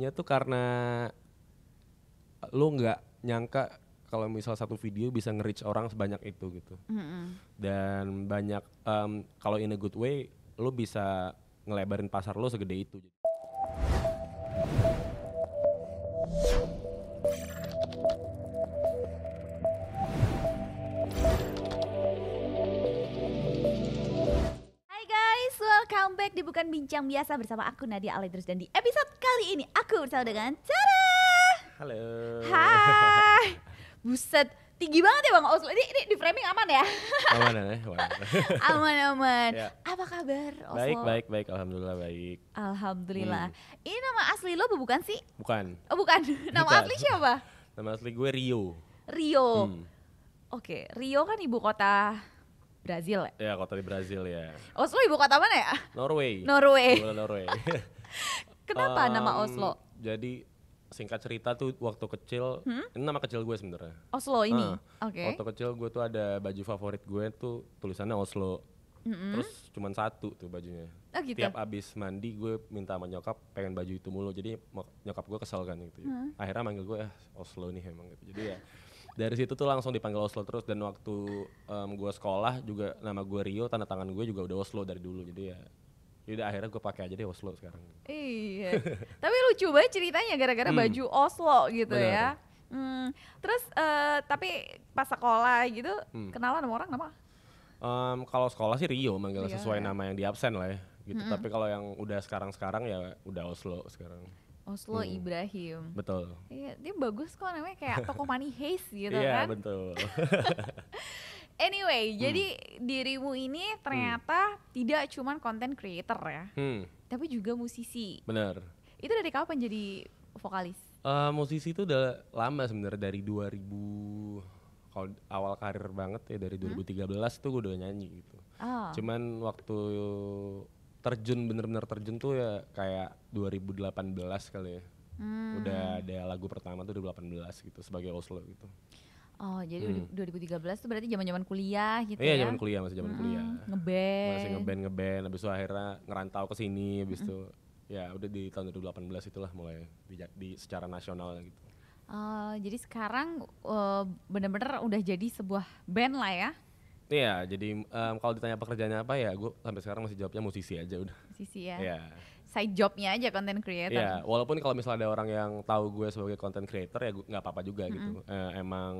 serunya tuh karena lu nggak nyangka kalau misal satu video bisa nge-reach orang sebanyak itu gitu. Mm-hmm. Dan banyak um, kalau in a good way lu bisa ngelebarin pasar lu segede itu. welcome back di Bukan Bincang Biasa bersama aku Nadia Aledrus dan di episode kali ini aku bersama dengan Cara. Halo. Hai. Buset, tinggi banget ya Bang Oslo. Ini, ini di framing aman ya? Aman ya, aman. aman aman. Ya. Apa kabar Oslo? Baik, baik, baik. Alhamdulillah baik. Alhamdulillah. Hmm. Ini nama asli lo bukan sih? Bukan. Oh, bukan. Nama bukan. asli siapa? Nama asli gue Rio. Rio. Hmm. Oke, Rio kan ibu kota Brazil ya? Iya kota di Brazil ya. Oslo ibu kota mana ya? Norway. Norway. Ibu Norway. Kenapa um, nama Oslo? Jadi singkat cerita tuh waktu kecil, hmm? ini nama kecil gue sebenarnya. Oslo ini. Nah, Oke. Okay. Waktu kecil gue tuh ada baju favorit gue tuh tulisannya Oslo. Mm-hmm. Terus cuman satu tuh bajunya. Oh gitu. Tiap abis mandi gue minta sama nyokap pengen baju itu mulu. Jadi nyokap gue kesel kan gitu. Hmm. Akhirnya manggil gue ya Oslo nih emang gitu. Jadi ya dari situ tuh langsung dipanggil Oslo terus dan waktu um, gue sekolah juga nama gue Rio tanda tangan gue juga udah Oslo dari dulu jadi ya jadi akhirnya gue pakai aja deh Oslo sekarang iya tapi lucu banget ceritanya gara-gara hmm. baju Oslo gitu Benar. ya hmm. terus uh, tapi pas sekolah gitu hmm. kenalan sama orang nama um, kalau sekolah sih Rio manggil Rio, iya. sesuai ya. nama yang di absen lah ya gitu -hmm. tapi kalau yang udah sekarang sekarang ya udah Oslo sekarang Oslo hmm. Ibrahim. Betul. Iya, dia bagus kok namanya kayak toko money haze gitu yeah, kan. Iya, betul. anyway, hmm. jadi dirimu ini ternyata hmm. tidak cuma content creator ya. Hmm. Tapi juga musisi. Benar. Itu dari kapan jadi vokalis? Uh, musisi itu udah lama sebenarnya dari 2000 kalau awal karir banget ya dari 2013 hmm? tuh gue udah nyanyi gitu. Oh. Cuman waktu terjun bener-bener terjun tuh ya kayak 2018 kali ya. Hmm. Udah ada lagu pertama tuh 2018 gitu sebagai Oslo gitu. Oh, jadi hmm. 2013 tuh berarti zaman-zaman kuliah gitu iya, ya. Iya, zaman kuliah, masih zaman hmm. kuliah. Ngeband. Masih ngeband ngeband habis itu akhirnya ngerantau ke sini habis itu ya udah di tahun 2018 itulah mulai di, di secara nasional gitu. Uh, jadi sekarang uh, bener-bener udah jadi sebuah band lah ya. Iya, jadi um, kalau ditanya pekerjaannya apa ya, gue sampai sekarang masih jawabnya musisi aja udah. Musisi ya. Iya. Side jobnya aja content creator. Iya, walaupun kalau misalnya ada orang yang tahu gue sebagai content creator ya nggak apa-apa juga mm -hmm. gitu. Uh, emang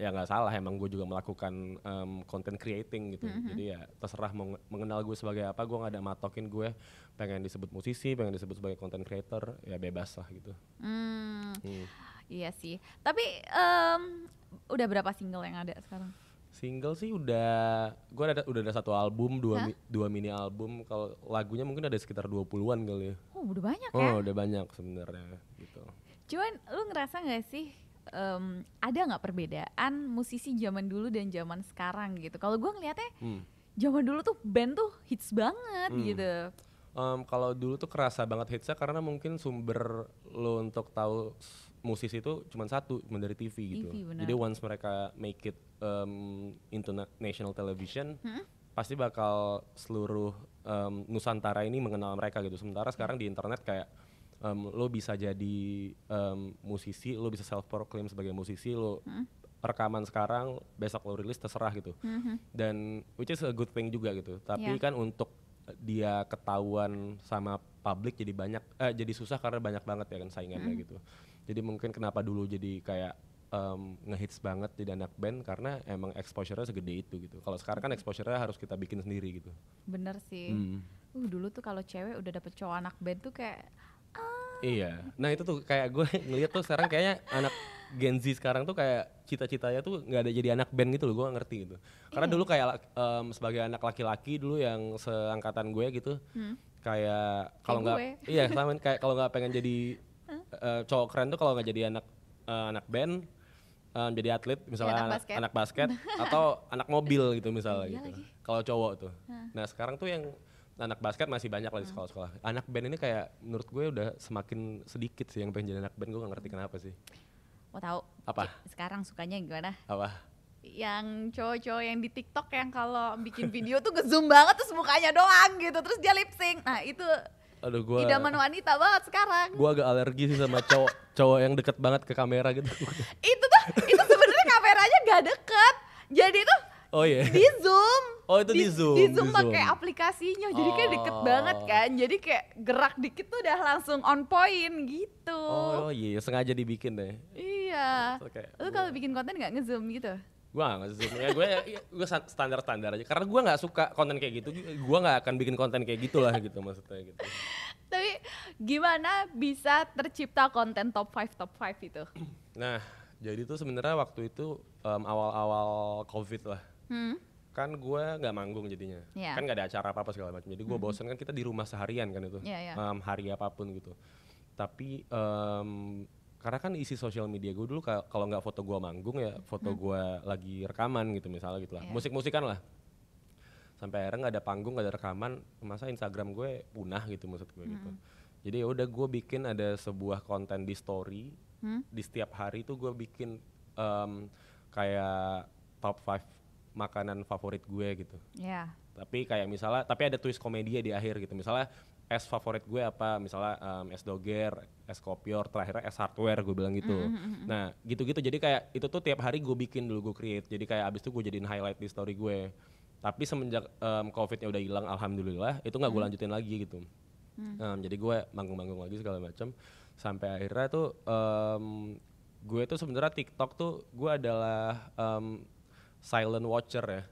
ya nggak salah emang gue juga melakukan um, content creating gitu mm -hmm. jadi ya terserah mengenal gue sebagai apa gue nggak ada matokin gue pengen disebut musisi pengen disebut sebagai content creator ya bebas lah gitu mm, hmm. iya sih tapi um, udah berapa single yang ada sekarang Single sih udah, gue ada udah ada satu album, dua mi, dua mini album. Kalau lagunya mungkin ada sekitar 20-an kali ya. Oh, udah banyak oh, ya? Oh, udah banyak sebenarnya gitu. Cuman lu ngerasa gak sih um, ada nggak perbedaan musisi zaman dulu dan zaman sekarang gitu? Kalau gue ngeliatnya hmm. zaman dulu tuh band tuh hits banget hmm. gitu. Um, kalau dulu tuh kerasa banget hitsnya karena mungkin sumber lo untuk tahu musisi itu cuma satu cuma dari TV gitu benar. jadi once mereka make it um, international television hmm? pasti bakal seluruh um, Nusantara ini mengenal mereka gitu sementara sekarang hmm. di internet kayak um, lo bisa jadi um, musisi lo bisa self proclaim sebagai musisi lo hmm? rekaman sekarang besok lo rilis terserah gitu hmm, hmm dan which is a good thing juga gitu tapi yeah. kan untuk dia ketahuan sama publik jadi banyak eh, jadi susah karena banyak banget ya kan saingannya hmm gitu jadi mungkin kenapa dulu jadi kayak um, ngehits banget di anak band karena emang exposure-nya segede itu gitu. Kalau sekarang kan exposure-nya harus kita bikin sendiri gitu. Bener sih. Hmm. Uh, dulu tuh kalau cewek udah dapet cowok anak band tuh kayak ah. Iya. Nah, itu tuh kayak gue ngeliat tuh sekarang kayaknya anak Gen Z sekarang tuh kayak cita-citanya tuh nggak ada jadi anak band gitu loh, gue ngerti gitu. Karena yeah. dulu kayak um, sebagai anak laki-laki dulu yang seangkatan gue gitu, hmm. kayak kalau nggak, iya kayak kalau nggak pengen jadi uh, cowok keren tuh kalau nggak jadi anak uh, anak band uh, jadi atlet misalnya ya, anak, basket. anak basket atau anak mobil gitu misalnya iya gitu. Kalau cowok tuh. Nah, sekarang tuh yang anak basket masih banyak lah di sekolah-sekolah. Anak band ini kayak menurut gue udah semakin sedikit sih yang pengen jadi anak band. Gue gak ngerti hmm. kenapa sih. Mau tahu? Apa? Sekarang sukanya gimana? Apa? yang cowok-cowok yang di TikTok yang kalau bikin video tuh ngezoom banget terus mukanya doang gitu terus dia lip sync nah itu Aduh gua Idaman wanita banget sekarang. Gua agak alergi sih sama cowok cowok yang deket banget ke kamera gitu. itu tuh itu sebenarnya kameranya gak deket. Jadi tuh Oh iya. Yeah. Di Zoom. Oh itu di, di Zoom. Di Zoom pakai aplikasinya. Jadi oh. kayak deket oh. banget kan. Jadi kayak gerak dikit tuh udah langsung on point gitu. Oh iya, iya sengaja dibikin deh. Iya. Okay. Lu kalau bikin konten gak nge-zoom gitu? gue gak ngasih ya gue ya, iya, gue standar standar aja karena gue nggak suka konten kayak gitu gue nggak akan bikin konten kayak gitulah gitu maksudnya gitu tapi gimana bisa tercipta konten top 5 top 5 itu nah jadi tuh sebenarnya waktu itu um, awal-awal covid lah hmm? kan gue nggak manggung jadinya yeah. kan nggak ada acara apa apa segala macam jadi gue hmm. bosen kan kita di rumah seharian kan itu yeah, yeah. Um, hari apapun gitu tapi um, karena kan isi sosial media gue dulu kalau nggak foto gue manggung ya foto hmm. gue lagi rekaman gitu misalnya gitu lah yeah. musik musikan lah sampai akhirnya nggak ada panggung nggak ada rekaman masa Instagram gue punah gitu maksud gue gitu. hmm. gitu jadi ya udah gue bikin ada sebuah konten di story hmm? di setiap hari tuh gue bikin um, kayak top 5 makanan favorit gue gitu yeah. tapi kayak misalnya tapi ada twist komedia di akhir gitu misalnya es favorit gue apa misalnya um, es doger es kopior terakhirnya es hardware gue bilang gitu mm-hmm, mm-hmm. nah gitu-gitu jadi kayak itu tuh tiap hari gue bikin dulu gue create jadi kayak abis itu gue jadiin highlight di story gue tapi semenjak um, covidnya udah hilang alhamdulillah itu nggak gue mm. lanjutin lagi gitu mm. um, jadi gue manggung-manggung lagi segala macam sampai akhirnya tuh um, gue tuh sebenarnya tiktok tuh gue adalah um, silent watcher ya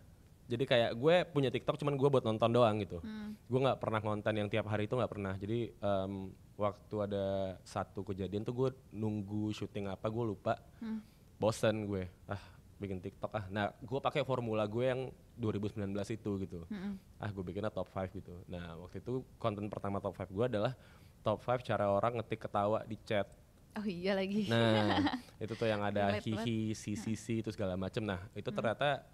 jadi kayak gue punya TikTok cuman gue buat nonton doang gitu hmm. gue nggak pernah konten yang tiap hari itu nggak pernah jadi um, waktu ada satu kejadian tuh gue nunggu syuting apa gue lupa hmm. bosen gue ah bikin TikTok ah nah gue pakai formula gue yang 2019 itu gitu hmm. ah gue bikinnya top 5 gitu nah waktu itu konten pertama top 5 gue adalah top 5 cara orang ngetik ketawa di chat Oh iya lagi. Nah, itu tuh yang ada hihi, sisi, -si, itu nah. segala macem. Nah, itu hmm. ternyata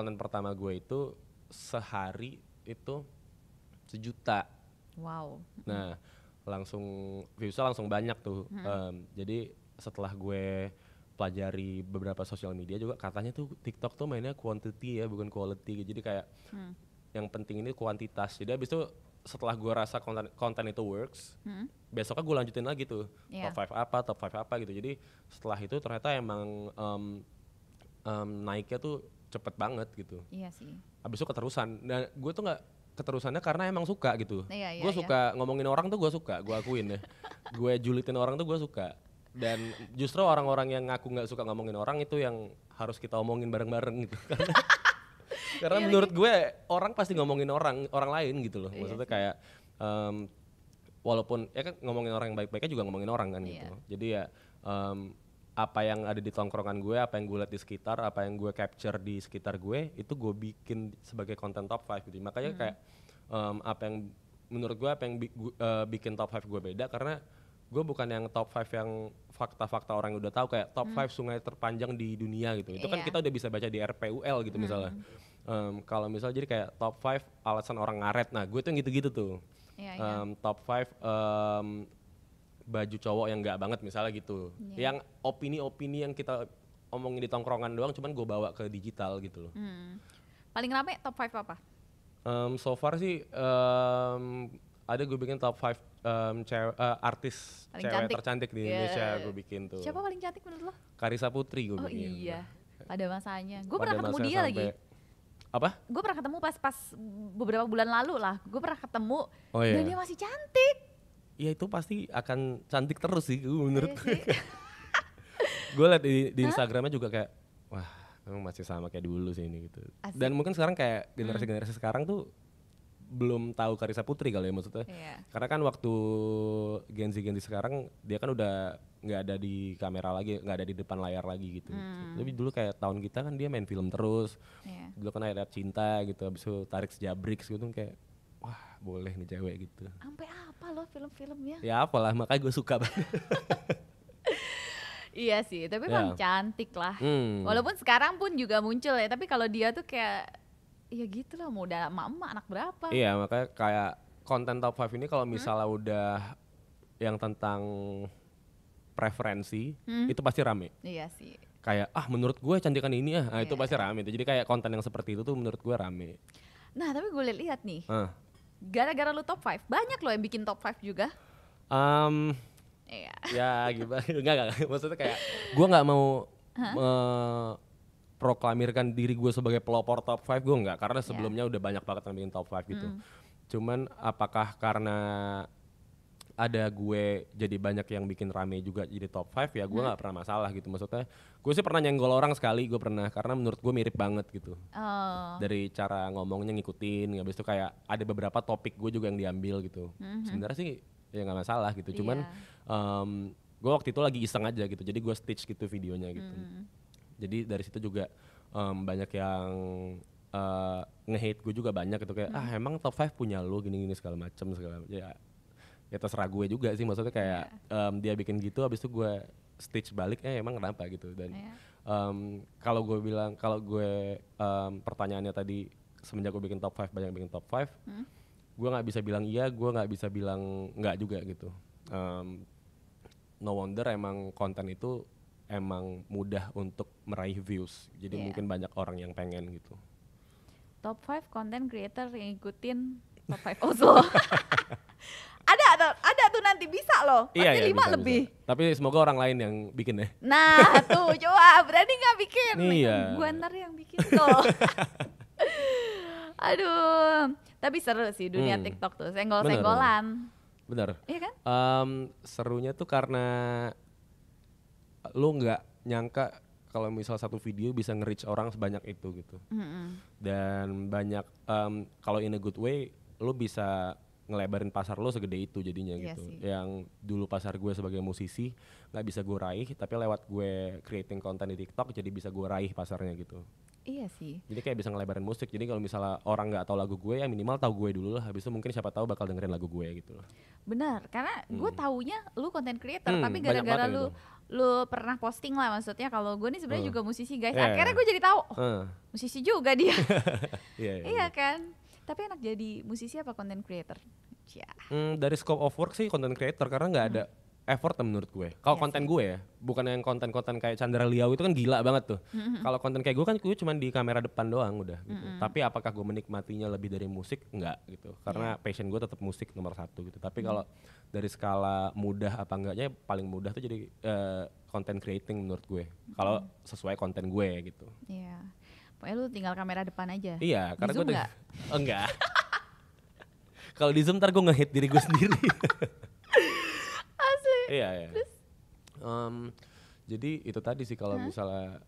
konten pertama gue itu sehari itu sejuta. Wow. Nah, langsung viewsnya langsung banyak tuh. Hmm. Um, jadi setelah gue pelajari beberapa sosial media juga katanya tuh TikTok tuh mainnya quantity ya bukan quality. Jadi kayak hmm. yang penting ini kuantitas. Jadi abis itu setelah gue rasa konten konten itu works, hmm. besoknya gue lanjutin lagi tuh yeah. top five apa, top five apa gitu. Jadi setelah itu ternyata emang um, um, naiknya tuh cepet banget gitu. Iya sih. Abis itu keterusan. Nah, gue tuh nggak keterusannya karena emang suka gitu. Iya, iya, gue iya. suka ngomongin orang tuh gue suka, gue akuin ya. gue julitin orang tuh gue suka. Dan justru orang-orang yang ngaku nggak suka ngomongin orang itu yang harus kita omongin bareng-bareng gitu. Karena, karena iya, menurut iya. gue orang pasti ngomongin orang orang lain gitu loh. Iya Maksudnya kayak um, walaupun ya kan ngomongin orang yang baik-baiknya juga ngomongin orang kan iya. gitu. Jadi ya um, apa yang ada di tongkrongan gue, apa yang gue lihat di sekitar, apa yang gue capture di sekitar gue, itu gue bikin sebagai konten top five, gitu. Makanya hmm. kayak um, apa yang menurut gue apa yang bi gua, uh, eh, bikin top five gue beda karena gue bukan yang top five yang fakta-fakta orang udah tahu kayak top hmm. five hmm. sungai terpanjang di dunia gitu. Itu yeah. kan iya. kita udah bisa baca di RPUL gitu hmm. misalnya. Um, kalau misalnya jadi kayak top five alasan orang ngaret. Nah, gue tuh yang gitu-gitu tuh. Yeah, yeah. Um, top five um, baju cowok yang enggak banget misalnya gitu. Yeah. Yang opini-opini yang kita omongin di tongkrongan doang cuman gue bawa ke digital gitu loh. Hmm. Paling rame top 5 apa? Um, so far sih um, ada gue bikin top 5 um, uh, artis paling cewek cantik. tercantik di yeah. Indonesia iya, iya. gue bikin tuh. Siapa paling cantik menurut lo? Karisa Putri gue oh, bikin. Oh iya. Pada masanya. Gue pernah ketemu dia lagi apa? Gue pernah ketemu pas pas beberapa bulan lalu lah. Gue pernah ketemu oh, iya. dan dia masih cantik. Iya itu pasti akan cantik terus sih iya menurut gue. gue liat di, di Instagramnya juga kayak wah memang masih sama kayak dulu sih ini gitu. Asik. Dan mungkin sekarang kayak generasi generasi hmm. sekarang tuh belum tahu Karisa Putri kali ya maksudnya. Yeah. Karena kan waktu Gen Z Gen Z sekarang dia kan udah nggak ada di kamera lagi, nggak ada di depan layar lagi gitu. Hmm. Tapi dulu kayak tahun kita kan dia main film terus. Yeah. Dulu kan ada cinta gitu, habis itu tarik Sejabrik gitu kayak wah boleh nih cewek gitu. Sampai apa loh film-filmnya? Ya apalah makanya gue suka banget. iya sih, tapi ya. memang cantik lah. Hmm. Walaupun sekarang pun juga muncul ya, tapi kalau dia tuh kayak ya gitu lah mau udah emak-emak anak berapa. Iya, makanya kayak konten top 5 ini kalau hmm? misalnya hmm? udah yang tentang preferensi hmm? itu pasti rame. Iya sih. Kayak ah menurut gue cantikan ini ya nah, yeah. itu iya. pasti rame. Jadi kayak konten yang seperti itu tuh menurut gue rame. Nah tapi gue lihat nih, uh gara-gara lu top 5 banyak lo yang bikin top 5 juga um, iya ya gimana gitu. enggak enggak maksudnya kayak gue nggak mau huh? proklamirkan diri gue sebagai pelopor top 5 gue nggak karena iya. sebelumnya yeah. udah banyak banget yang bikin top 5 gitu mm. cuman apakah karena ada gue jadi banyak yang bikin rame juga jadi top 5 ya gue hmm. nggak hmm. pernah masalah gitu maksudnya gue sih pernah nyenggol orang sekali gue pernah karena menurut gue mirip banget gitu oh. dari cara ngomongnya ngikutin habis itu kayak ada beberapa topik gue juga yang diambil gitu mm-hmm. sebenarnya sih ya nggak masalah gitu cuman yeah. Iya. um, gue waktu itu lagi iseng aja gitu jadi gue stitch gitu videonya gitu mm. jadi dari situ juga um, banyak yang uh, nge-hate gue juga banyak gitu kayak hmm. ah emang top 5 punya lo gini-gini segala macem segala ya ya terserah gue juga sih maksudnya kayak yeah. Iya. um, dia bikin gitu habis itu gue stitch balik eh emang kenapa gitu dan yeah. Iya. um, kalau gue bilang kalau gue um, pertanyaannya tadi semenjak gue bikin top 5 banyak bikin top 5 hmm? gue nggak bisa bilang iya gue nggak bisa bilang nggak juga gitu um, no wonder emang konten itu emang mudah untuk meraih views jadi yeah. mungkin banyak orang yang pengen gitu top 5 content creator yang ikutin top 5 Oslo Ada ada tuh nanti bisa loh. Iya, iya, lima bisa, lebih. Bisa. Tapi semoga orang lain yang bikin ya. Nah tuh coba berani nggak bikin? Iya. Gue ntar yang bikin tuh. Aduh, tapi seru sih dunia hmm. TikTok tuh, senggol-senggolan. Bener. Iya kan? Um, serunya tuh karena lu nggak nyangka kalau misal satu video bisa nge-reach orang sebanyak itu gitu. Mm -hmm. Dan banyak um, kalau in a good way lu bisa ngelebarin pasar lo segede itu jadinya iya gitu. Sih. Yang dulu pasar gue sebagai musisi nggak bisa gue raih, tapi lewat gue creating konten di TikTok jadi bisa gue raih pasarnya gitu. Iya sih. Jadi kayak bisa ngelebarin musik. Jadi kalau misalnya orang nggak tahu lagu gue ya minimal tahu gue dulu lah. Habis itu mungkin siapa tahu bakal dengerin lagu gue gitu loh. Benar, karena hmm. gue taunya lu konten creator hmm, tapi gara-gara lu gitu. lu pernah posting lah maksudnya kalau gue nih sebenarnya uh. juga musisi guys. Iya. Akhirnya gue jadi tahu oh, hmm. musisi juga dia. yeah, yeah, iya, iya kan? Tapi enak jadi musisi apa content creator? Ya. Hmm, dari scope of work sih content creator karena nggak ada hmm effort menurut gue. Kalau yes. konten gue ya, bukan yang konten-konten kayak Chandra Liau itu kan gila banget tuh. Mm-hmm. Kalau konten kayak gue kan gue cuma di kamera depan doang udah gitu. Mm-hmm. Tapi apakah gue menikmatinya lebih dari musik? Enggak gitu. Karena yeah. passion gue tetap musik nomor satu gitu. Tapi hmm. kalau mm dari skala mudah apa enggaknya paling mudah tuh jadi konten eh, uh, creating menurut gue. Kalau mm-hmm. sesuai konten gue gitu. Iya. Yeah Pokoknya lu tinggal kamera depan aja. Iya, karena gue enggak. Oh, enggak. Kalau di Zoom ntar gue ngehit diri gue sendiri. Asli. Iya, iya. Um, jadi itu tadi sih kalau misalnya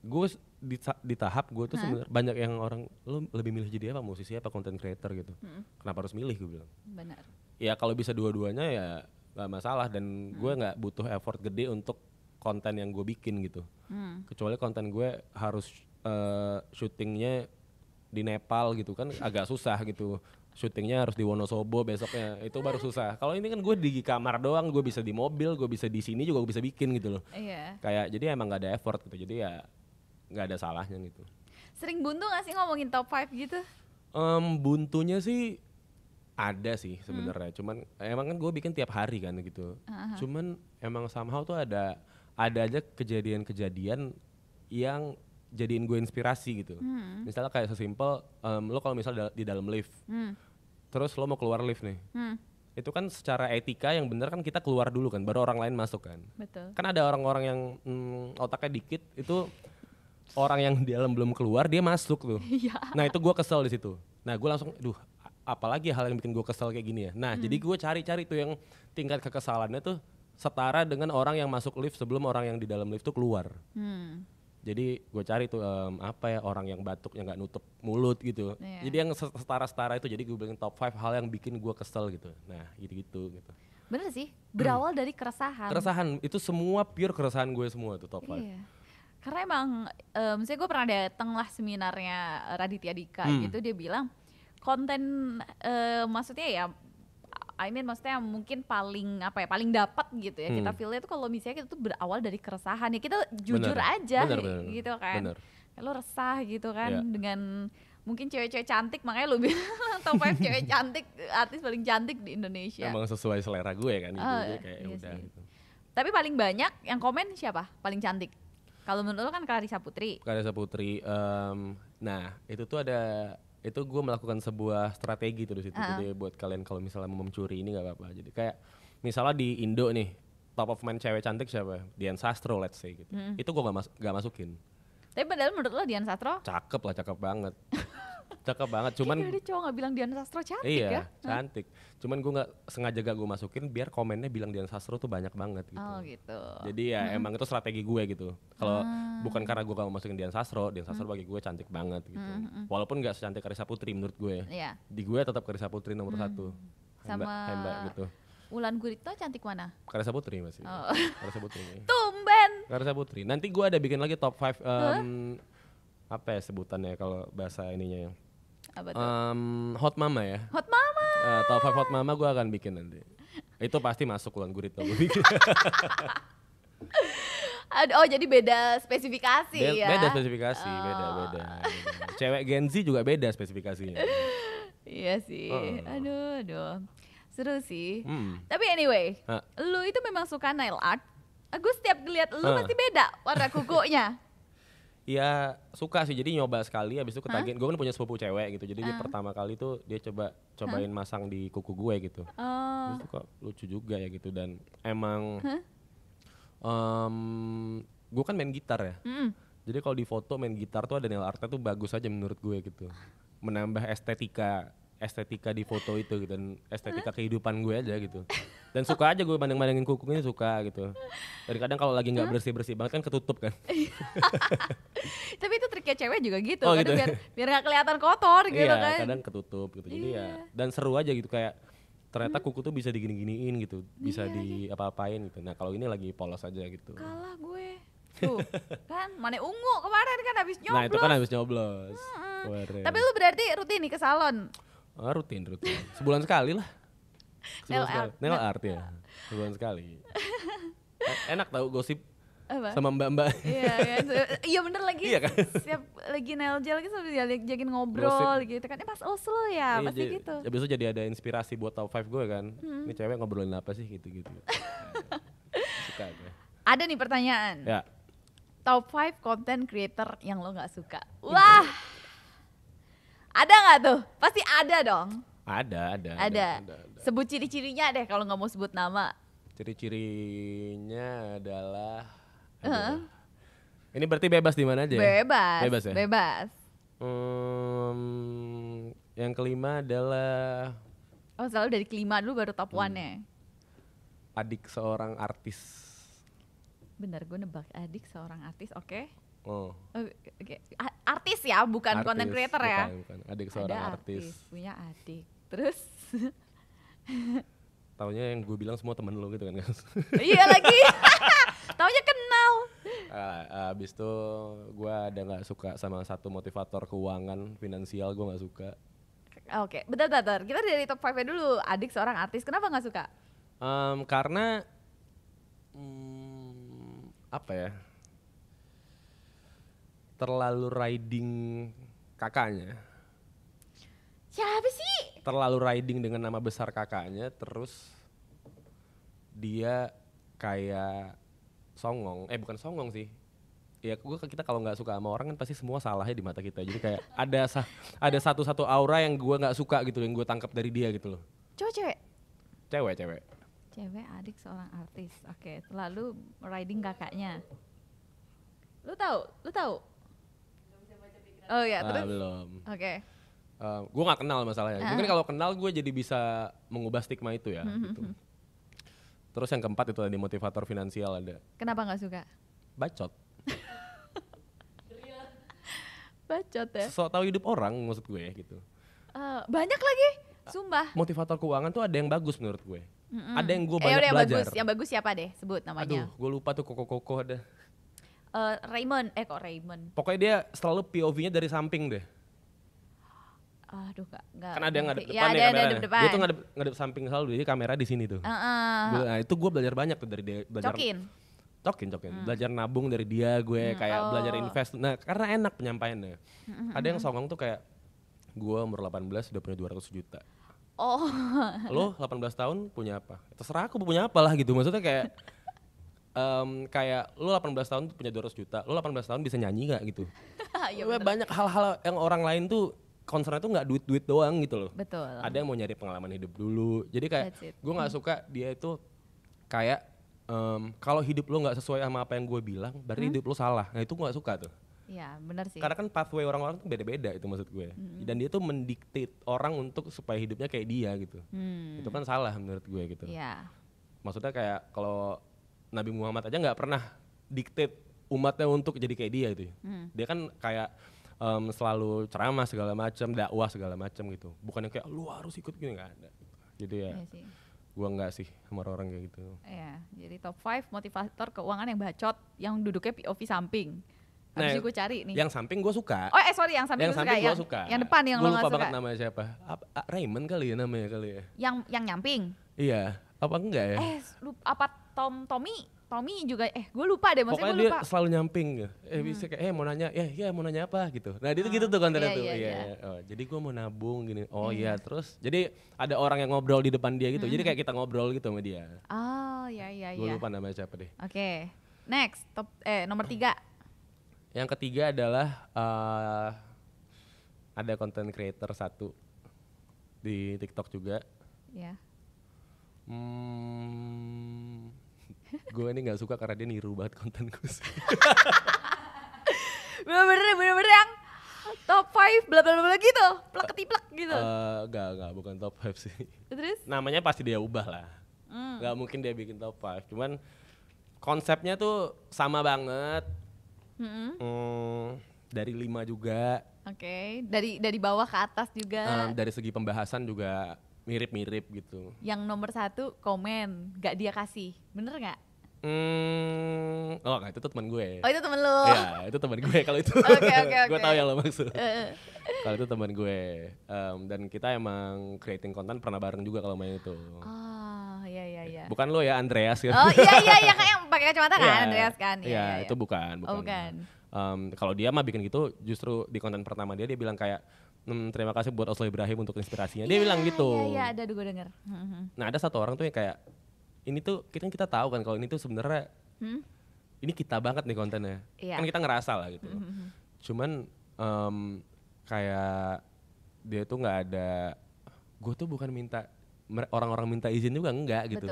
gue di, di tahap gue tuh sebenarnya banyak yang orang lo lebih milih jadi apa musisi apa content creator gitu. Hmm. Kenapa harus milih gue bilang? Benar. Ya kalau bisa dua-duanya ya nggak masalah dan hmm. gue nggak butuh effort gede untuk konten yang gue bikin gitu. Hmm. Kecuali konten gue harus uh, syutingnya di Nepal gitu kan agak susah gitu syutingnya harus di Wonosobo besoknya itu baru susah kalau ini kan gue di kamar doang gue bisa di mobil gue bisa di sini juga gue bisa bikin gitu loh iya. kayak jadi emang gak ada effort gitu jadi ya nggak ada salahnya gitu sering buntu gak sih ngomongin top 5 gitu um, buntunya sih ada sih hmm? sebenarnya hmm. cuman emang kan gue bikin tiap hari kan gitu uh-huh. cuman emang somehow tuh ada ada aja kejadian-kejadian yang jadiin gue inspirasi gitu. Hmm. Misalnya kayak sesimpel um, lo kalau misalnya di dalam lift, hmm. terus lo mau keluar lift nih. Hmm. Itu kan secara etika yang bener kan kita keluar dulu kan, baru orang lain masuk kan. Betul. Kan ada orang-orang yang mm, otaknya dikit itu orang yang di dalam belum keluar dia masuk tuh. Iya. nah itu gue kesel di situ. Nah gue langsung, duh apalagi hal yang bikin gue kesel kayak gini ya. Nah hmm. jadi gue cari-cari tuh yang tingkat kekesalannya tuh setara dengan orang yang masuk lift sebelum orang yang di dalam lift tuh keluar. Hmm jadi gue cari tuh um, apa ya orang yang batuk yang nggak nutup mulut gitu yeah. jadi yang setara-setara itu jadi gue bilang top five hal yang bikin gue kesel gitu nah gitu-gitu gitu bener sih berawal hmm. dari keresahan keresahan itu semua pure keresahan gue semua tuh top five. yeah. karena emang um, saya gue pernah dateng lah seminarnya Raditya Dika hmm. gitu dia bilang konten uh, maksudnya ya I mean maksudnya mungkin paling apa ya paling dapat gitu ya hmm. kita feelnya itu kalau misalnya kita tuh berawal dari keresahan ya kita jujur bener, aja bener, bener, gitu kan bener. lo resah gitu kan yeah. dengan mungkin cewek-cewek cantik makanya lo bilang top five cewek cantik artis paling cantik di Indonesia emang sesuai selera gue kan gitu oh, eh, gue kayak iya udah gitu. tapi paling banyak yang komen siapa paling cantik kalau menurut lo kan Clarissa Putri Clarissa Putri um, nah itu tuh ada itu gue melakukan sebuah strategi terus itu Uh -huh. Jadi buat kalian kalau misalnya mau mencuri ini nggak apa-apa. Jadi kayak misalnya di Indo nih top of mind cewek cantik siapa? Dian Sastro let's say gitu. Hmm. Itu gue gak, mas gak masukin. Tapi padahal menurut lo Dian Sastro? Cakep lah, cakep banget. cakep banget, cuman Kayaknya ada cowok gak bilang Dian Sastro cantik iya, ya? cantik. Cuman gue gak sengaja gak gue masukin biar komennya bilang Dian Sastro tuh banyak banget gitu. Oh gitu. Jadi ya hmm. emang itu strategi gue gitu. Kalau hmm. bukan karena gue gak mau masukin Dian Sastro, Dian Sastro hmm. bagi gue cantik banget gitu. Hmm, hmm. Walaupun gak secantik Karissa Putri menurut gue. Iya. Di gue tetap Karissa Putri nomor hmm. satu. Hemba, Sama... Hemba gitu Ulan Gurito cantik mana? Karesa Putri masih. Oh. Karesa Putri. Tumben. Karesa Putri. Nanti gue ada bikin lagi top 5 um, huh? apa ya sebutannya kalau bahasa ininya ya. Apa tuh? Um, hot Mama ya. Hot Mama. Uh, top 5 Hot Mama gue akan bikin nanti. Itu pasti masuk Ulan Gurito gue bikin. oh jadi beda spesifikasi beda, ya? Beda spesifikasi, oh. beda, beda beda. Cewek Gen Z juga beda spesifikasinya. iya sih. Oh. Aduh, aduh. Seru sih. Hmm. Tapi anyway, ha. lu itu memang suka nail art. Aku setiap ngeliat lu pasti beda warna kukunya. Iya suka sih jadi nyoba sekali abis itu ketagihan. Gue kan punya sepupu cewek gitu. Jadi uh. dia pertama kali tuh dia coba cobain huh? masang di kuku gue gitu. Oh. Terus tuh kok lucu juga ya gitu dan emang huh? um, gue kan main gitar ya. Mm. Jadi kalau di foto main gitar tuh ada nail artnya tuh bagus aja menurut gue gitu. Menambah estetika estetika di foto itu gitu dan estetika kehidupan gue aja gitu dan suka aja gue banding-bandingin kuku ini suka gitu dan kadang kalau lagi nggak bersih bersih banget kan ketutup kan tapi itu triknya cewek juga gitu oh, gitu. biar biar nggak kelihatan kotor gitu iya, kan kadang ketutup gitu jadi ya, iya. ya dan seru aja gitu kayak ternyata hmm. kuku tuh bisa digini-giniin gitu bisa iya, iya. di apa-apain gitu nah kalau ini lagi polos aja gitu kalah gue tuh kan mana ungu kemarin kan habis nyoblos nah itu kan habis nyoblos hmm. Tapi lu berarti rutin nih ke salon? Oh, rutin, rutin. Sebulan sekali lah. Sebulan sekali. Nail nah. art ya. Sebulan sekali. Enak tau gosip apa? sama mbak-mbak. Iya, iya. Ya, bener lagi. Iya kan? Siap lagi nail gel gitu diajakin ngobrol Gosip. gitu kan. ya, eh, pas Oslo ya, iya, pasti jadi, gitu. ya itu jadi ada inspirasi buat top 5 gue kan. Hmm. Ini cewek ngobrolin apa sih gitu-gitu. suka gue. Ada nih pertanyaan. Ya. Top 5 content creator yang lo nggak suka. Wah. Ada nggak tuh? Pasti ada dong. Ada, ada. Ada. ada, ada, ada. Sebut ciri-cirinya deh kalau nggak mau sebut nama. Ciri-cirinya adalah. Uh -huh. Ini berarti bebas di mana aja? Ya? Bebas. Bebas ya. Bebas. Hmm, yang kelima adalah. Oh selalu dari kelima dulu baru top hmm. one -nya. Adik seorang artis. Bener gue nebak adik seorang artis, oke? Okay. Oh. Artis ya, bukan artis, content creator bukan, ya. Bukan. Adik seorang Ada artis. artis. Punya adik. Terus Taunya yang gue bilang semua temen lo gitu kan, guys. iya lagi. Taunya kenal. Uh, abis itu gue ada nggak suka sama satu motivator keuangan finansial gue nggak suka. Oke, okay. betul betul. Kita dari top 5 dulu. Adik seorang artis, kenapa nggak suka? Um, karena um, apa ya? terlalu riding kakaknya. Siapa sih? Terlalu riding dengan nama besar kakaknya, terus dia kayak songong. Eh bukan songong sih. Ya gue kita kalau nggak suka sama orang kan pasti semua salahnya di mata kita. Jadi kayak ada sa ada satu-satu aura yang gue nggak suka gitu, yang gue tangkap dari dia gitu loh. Cowok cewek? Cewek cewek. Cewek adik seorang artis. Oke, okay. selalu riding kakaknya. Lu tahu? Lu tahu? Oh iya, nah, terus? Uh, belum. Oke. Okay. Uh, eh, gue nggak kenal masalahnya. Uh. Mungkin kalau kenal gue jadi bisa mengubah stigma itu ya. Hmm, hmm, gitu. Hmm. Terus yang keempat itu tadi motivator finansial ada. Kenapa gak suka? Bacot. Bacot ya. Sok tahu hidup orang maksud gue gitu. Uh, banyak lagi. Sumpah. Motivator keuangan tuh ada yang bagus menurut gue. Mm-hmm. Ada yang gue eh, banyak eh, yang belajar. Yang bagus, yang bagus siapa deh? Sebut namanya. Aduh, gue lupa tuh koko-koko ada uh, Raymond eh kok Raymond pokoknya dia selalu POV-nya dari samping deh aduh kak, enggak. kan ada yang ngadep depan ya, ya ada, ada depan. dia tuh ngadep, ngadep samping selalu jadi kamera di sini tuh uh, uh. nah, itu gue belajar banyak tuh dari dia belajar cokin cokin cokin hmm. belajar nabung dari dia gue hmm. kayak oh. belajar invest nah karena enak penyampaiannya hmm. ada yang hmm, hmm. songong tuh kayak gue umur 18 udah punya 200 juta oh lo 18 tahun punya apa terserah aku punya apa lah gitu maksudnya kayak um, kayak lu 18 tahun tuh punya 200 juta, lu 18 tahun bisa nyanyi gak gitu? ya bener. banyak hal-hal yang orang lain tuh concernnya tuh nggak duit-duit doang gitu loh. Betul. Ada yang mau nyari pengalaman hidup dulu. Jadi kayak gue nggak hmm. suka dia itu kayak um, kalau hidup lo nggak sesuai sama apa yang gue bilang, berarti hmm? hidup lo salah. Nah itu gue nggak suka tuh. Iya benar sih. Karena kan pathway orang-orang tuh beda-beda itu maksud gue. Hmm. Dan dia tuh mendiktit orang untuk supaya hidupnya kayak dia gitu. Hmm. Itu kan salah menurut gue gitu. Iya. Maksudnya kayak kalau Nabi Muhammad aja nggak pernah diktet umatnya untuk jadi kayak dia itu. Ya. Hmm. Dia kan kayak um, selalu ceramah segala macam, dakwah segala macam gitu. Bukan yang kayak lu harus ikut gini gitu, nggak ada. Jadi gitu ya. Iya sih. Gua nggak sih sama orang kayak gitu. Iya, jadi top 5 motivator keuangan yang bacot yang duduknya POV samping. Nah, Habis gue cari nih. Yang samping gue suka. Oh eh sorry yang samping yang samping suka. Yang, suka. Yang depan yang gua lo gak suka. lupa banget namanya siapa. Apa, Raymond kali ya namanya kali ya. Yang yang nyamping? Iya. Apa enggak ya? Eh lupa, apa Tom Tommy Tommy juga eh gue lupa deh maksudnya gue lupa. dia selalu nyamping gitu. Eh hmm. bisa kayak eh mau nanya, ya ya mau nanya apa gitu. Nah, itu oh, ah, gitu tuh kontennya iya, tuh. Iya, iya, iya. iya. Oh, jadi gue mau nabung gini. Oh iya, ya terus jadi ada orang yang ngobrol di depan dia gitu. Hmm. Jadi kayak kita ngobrol gitu sama dia. Oh, iya iya iya. Gue lupa namanya siapa deh. Oke. Okay. Next, top eh nomor tiga. Yang ketiga adalah uh, ada konten creator satu di TikTok juga. Iya. Yeah. Hmm, gue ini nggak suka karena dia niru banget konten gue sih. bener-bener bener-bener yang top 5 bla bla bla gitu, keti plak gitu. Uh, eh, enggak, bukan top 5 sih. Terus? Namanya pasti dia ubah lah. Hmm. Gak mungkin dia bikin top 5, cuman konsepnya tuh sama banget. Hmm. Hmm, dari lima juga. Oke, okay. dari dari bawah ke atas juga. Um, dari segi pembahasan juga mirip-mirip gitu. Yang nomor satu komen, gak dia kasih, bener gak? Hmm, oh itu tuh teman gue. Oh itu teman lo? Iya, itu teman gue. Kalau itu, Oke, oke, oke. gue tahu yang lo maksud. Eh, eh. kalau itu teman gue, um, dan kita emang creating konten pernah bareng juga kalau main itu. Oh iya iya iya. Bukan lo ya Andreas gitu. Oh iya iya iya kayak yang pakai kacamata kan yeah, Andreas kan. Iya yeah, yeah, iya. itu bukan bukan. Oh, bukan. Um, kalau dia mah bikin gitu, justru di konten pertama dia dia bilang kayak hmm, terima kasih buat Oslo Ibrahim untuk inspirasinya. Dia yeah, bilang gitu. Iya, yeah, iya, yeah, ada gue denger. Hmm, hmm. nah, ada satu orang tuh yang kayak ini tuh kita kan kita tahu kan kalau ini tuh sebenarnya hmm? ini kita banget nih kontennya. Yeah. Kan kita ngerasa lah gitu. Mm -hmm. Cuman um, kayak dia tuh nggak ada gue tuh bukan minta orang-orang minta izin juga enggak gitu.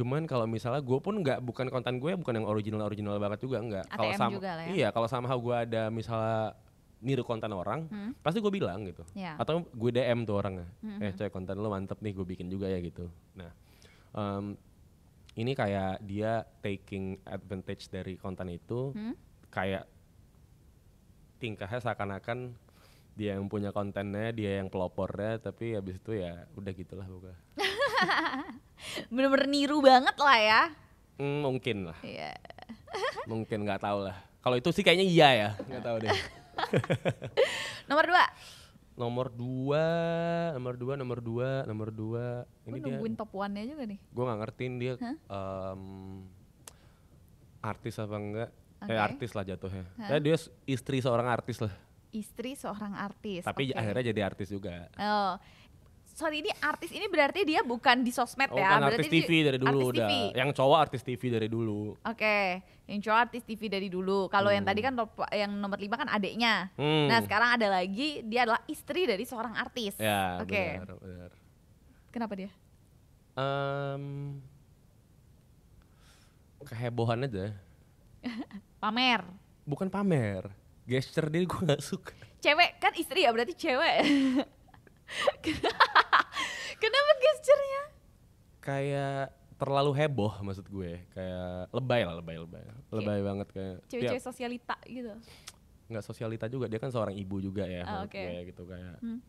Cuman kalau misalnya gue pun nggak bukan konten gue bukan yang original original banget juga enggak. Kalau sama ya. iya kalau sama gue ada misalnya niru konten orang, hmm? pasti gue bilang gitu. Yeah. Atau gue DM tuh orangnya, mm -hmm. eh hmm. coy konten lo mantep nih gue bikin juga ya gitu. Nah um, ini kayak dia taking advantage dari konten itu hmm? kayak tingkahnya seakan-akan dia yang punya kontennya dia yang pelopornya tapi habis itu ya udah gitulah buka bener-bener niru banget lah ya mm, mungkin lah yeah. mungkin nggak tahu lah kalau itu sih kayaknya iya ya nggak tahu deh nomor dua nomor dua nomor dua nomor dua nomor dua ini Lu nungguin dia, top one nya juga nih gue gak ngertiin dia huh? um, artis apa enggak okay. eh artis lah jatuhnya huh? eh, dia istri seorang artis lah istri seorang artis tapi okay. akhirnya jadi artis juga oh sorry ini artis ini berarti dia bukan di sosmed oh, ya? Kan berarti artis TV dari dulu udah. TV. Yang cowok artis TV dari dulu. Oke, okay. yang cowok artis TV dari dulu. Kalau hmm. yang tadi kan top, yang nomor lima kan adiknya. Hmm. Nah sekarang ada lagi dia adalah istri dari seorang artis. Ya, Oke. Okay. Kenapa dia? Um, kehebohan aja. pamer. Bukan pamer, gesture dia gue gak suka. Cewek kan istri ya berarti cewek. Kenapa gesturnya? Kayak terlalu heboh maksud gue, kayak lebay lah, lebay, lebay. Okay. Lebay banget kayak cewek-cewek sosialita gitu. Enggak sosialita juga, dia kan seorang ibu juga ya oh, ah, okay. gitu kayak. Hmm.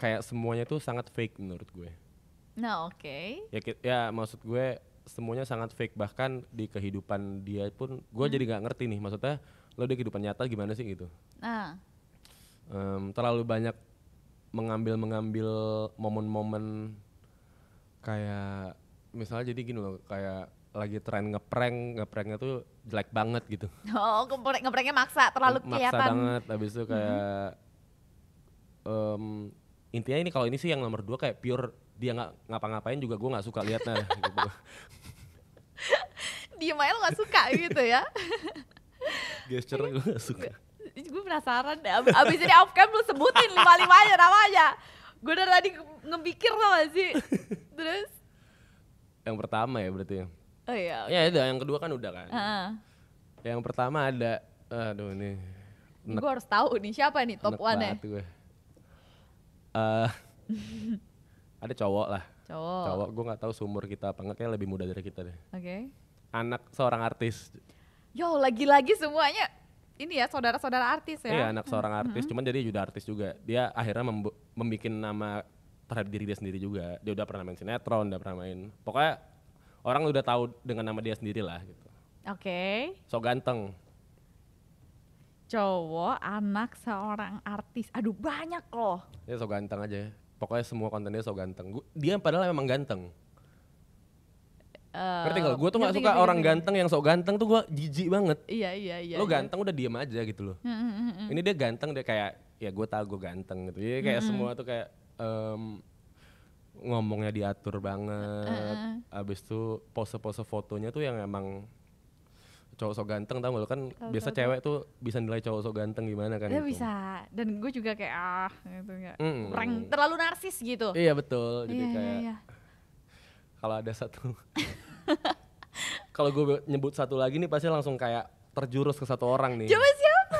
Kayak semuanya tuh sangat fake menurut gue. Nah, oke. Okay. Ya ya maksud gue semuanya sangat fake bahkan di kehidupan dia pun gue hmm. jadi nggak ngerti nih maksudnya lo di kehidupan nyata gimana sih gitu. Nah. Um, terlalu banyak mengambil mengambil momen-momen kayak misalnya jadi gini loh kayak lagi tren ngeprank ngepranknya tuh jelek banget gitu oh ngeprank ngepranknya maksa terlalu maksa kelihatan maksa banget habis itu mm-hmm. kayak hmm. um, intinya ini kalau ini sih yang nomor dua kayak pure dia nggak ngapa-ngapain juga gue nggak suka liatnya gitu. diem aja lo nggak suka gitu ya gesture gue nggak suka gue penasaran deh. Abis ini off cam lu sebutin lima limanya namanya. Gue udah tadi ngebikin sama gak sih? Terus? Yang pertama ya berarti. Ya? Oh iya. Okay. Ya udah, yang kedua kan udah kan. Uh Yang pertama ada, aduh ini. Gue harus tahu nih siapa nih top one ya Gue. Uh, ada cowok lah. Cowok. Cowok gue nggak tahu seumur kita apa enggak kayak lebih muda dari kita deh. Oke. Okay. Anak seorang artis. Yo lagi-lagi semuanya ini ya saudara-saudara artis ya. Iya, anak seorang artis, hmm. cuman jadi juga artis juga. Dia akhirnya membuat nama terhadap diri dia sendiri juga. Dia udah pernah main sinetron, udah pernah main. Pokoknya orang udah tahu dengan nama dia sendiri lah gitu. Oke. Okay. So ganteng. Cowok, anak seorang artis. Aduh banyak loh. Dia so ganteng aja. Pokoknya semua kontennya dia so ganteng. Dia padahal memang ganteng. Uh, Ngerti gak? Gue tuh gak suka ngerti, orang ngerti. ganteng yang sok ganteng tuh gue jijik banget. Iya iya iya. Lo iya. ganteng iya. udah diem aja gitu loh. Hmm, hmm, hmm, Ini dia ganteng dia kayak ya gue tau gue ganteng gitu. Jadi kayak semua tuh kayak um, ngomongnya diatur banget. Uh, uh. Abis itu pose-pose fotonya tuh yang emang cowok sok ganteng tau gak lo kan tau, biasa cewek tuh bisa nilai cowok sok ganteng gimana kan ya gitu. bisa dan gue juga kayak ah gitu ya mm. terlalu narsis gitu iya betul jadi iya, iya kayak iya, iya kalau ada satu kalau gue nyebut satu lagi nih pasti langsung kayak terjurus ke satu orang nih coba siapa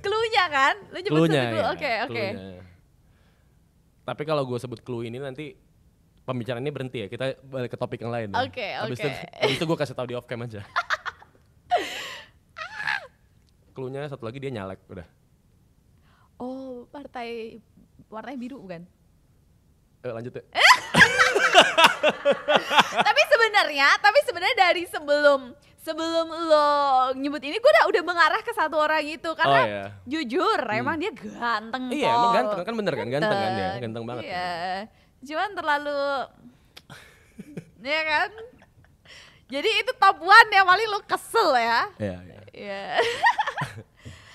cluenya kan lu nyebut cluenya, satu iya. oke oke okay, iya. okay. tapi kalau gue sebut clue ini nanti pembicaraan ini berhenti ya kita balik ke topik yang lain ya. oke okay, oke okay. abis itu, gue kasih tahu di off cam aja klunya satu lagi dia nyalek udah oh partai warnanya biru bukan eh, lanjut ya tapi sebenarnya, tapi sebenarnya dari sebelum sebelum lo nyebut ini gue udah udah mengarah ke satu orang itu karena oh, iya. jujur hmm. emang dia ganteng iya kok. emang ganteng kan bener kan ganteng, ganteng kan dia ganteng banget iya. Kan. cuman terlalu ya kan jadi itu top one ya paling lo kesel ya iya iya, iya.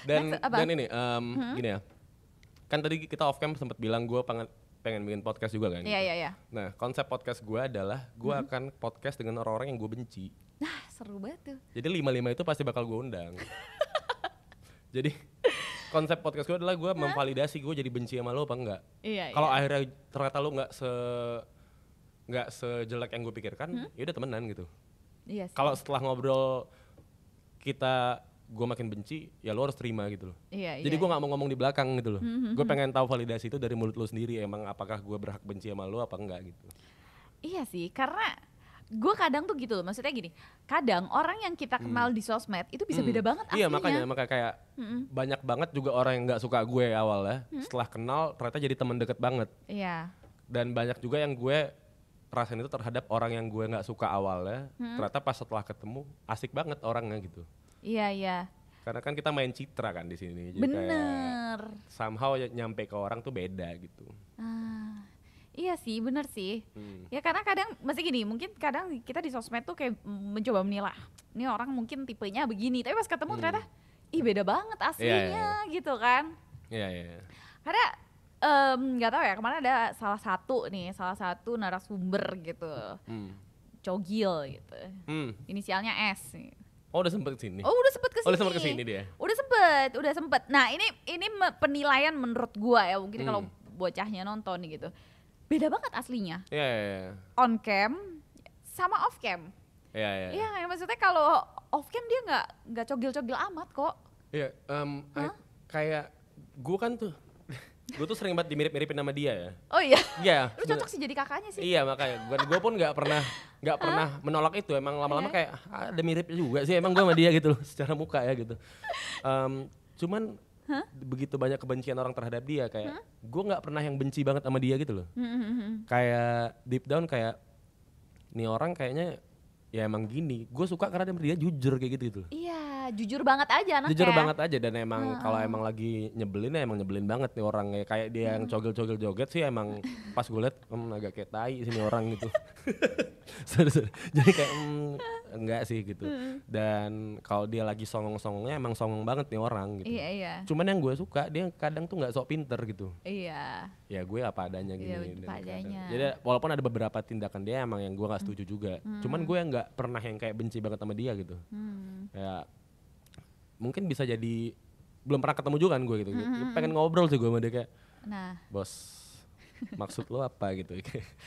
dan Next, dan ini um, hmm? gini ya kan tadi kita off cam sempat bilang gue pengen pengen bikin podcast juga kan. Iya, yeah, gitu. iya, iya. Nah, konsep podcast gue adalah gue hmm. akan podcast dengan orang-orang yang gue benci. Nah, seru banget tuh. Jadi lima-lima itu pasti bakal gue undang. jadi konsep podcast gue adalah gue memvalidasi gue jadi benci sama lo apa enggak. Iya, iya. Kalau akhirnya ternyata lo nggak se nggak sejelek yang gue pikirkan, hmm? ya udah temenan gitu. Iya Kalau setelah ngobrol kita gue makin benci ya lo harus terima gitu loh iya, jadi iya. gue nggak mau ngomong di belakang gitu loh mhm, gue mhm. pengen tahu validasi itu dari mulut lo sendiri emang apakah gue berhak benci sama lo apa enggak gitu iya sih karena gue kadang tuh gitu loh maksudnya gini kadang orang yang kita kenal hmm. di sosmed itu bisa hmm. beda banget iya makanya makanya kayak hmm. banyak banget juga orang yang nggak suka gue awal ya hmm. setelah kenal ternyata jadi teman deket banget iya dan banyak juga yang gue rasain itu terhadap orang yang gue nggak suka awalnya hmm. ternyata pas setelah ketemu asik banget orangnya gitu Iya iya. Karena kan kita main citra kan di sini. bener. somehow ya nyampe ke orang tuh beda gitu. Ah, iya sih, bener sih. Hmm. Ya karena kadang masih gini, mungkin kadang kita di sosmed tuh kayak mencoba menilah. Ah, ini orang mungkin tipenya begini, tapi pas ketemu hmm. ternyata, ih beda banget iya, iya, aslinya yeah, yeah. gitu kan. Iya yeah, iya. Yeah. Karena nggak um, tahu ya kemarin ada salah satu nih salah satu narasumber gitu hmm. cogil gitu hmm. inisialnya S Oh udah sempet kesini. Oh udah sempet kesini. Oh, udah sempet kesini dia. Udah sempet, udah sempet. Nah ini ini penilaian menurut gua ya mungkin hmm. kalau bocahnya nonton gitu. Beda banget aslinya. Iya. Yeah, yeah, yeah. On cam sama off cam. Iya iya. Iya yeah, maksudnya kalau off cam dia nggak nggak cogil-cogil amat kok. Iya. Yeah, um, huh? kayak gua kan tuh gue tuh sering banget dimirip-miripin sama dia ya. Oh iya. Iya. Lu cocok sih jadi kakaknya sih. Iya makanya. Gue gua pun nggak pernah nggak pernah menolak itu. Emang lama-lama iya. kayak ah, ada mirip juga sih. Emang gue sama dia gitu loh secara muka ya gitu. Um, cuman huh? begitu banyak kebencian orang terhadap dia kayak huh? gue nggak pernah yang benci banget sama dia gitu loh. mm Kayak deep down kayak nih orang kayaknya ya emang gini. Gue suka karena dia jujur kayak gitu gitu. Iya. Yeah jujur banget aja anaknya. Jujur banget aja dan emang hmm. kalau emang lagi nyebelin ya emang nyebelin banget nih orang ya. Kayak dia yang hmm. cogel-cogel joget sih emang pas gue liat hmm, agak kayak tai sini orang gitu. sorry, Jadi kayak hmm, enggak sih gitu. Hmm. Dan kalau dia lagi songong-songongnya emang songong banget nih orang gitu. Iya, iya. Cuman yang gue suka dia kadang tuh nggak sok pinter gitu. Iya. Ya gue apa adanya iya, gini. Iya, apa adanya. Jadi walaupun ada beberapa tindakan dia emang yang gue nggak hmm. setuju juga. Hmm. Cuman gue yang nggak pernah yang kayak benci banget sama dia gitu. Hmm. Ya mungkin bisa jadi belum pernah ketemu juga kan gue gitu. Mm-hmm. Pengen ngobrol sih gue sama dia kayak. Nah. Bos, maksud lo apa gitu.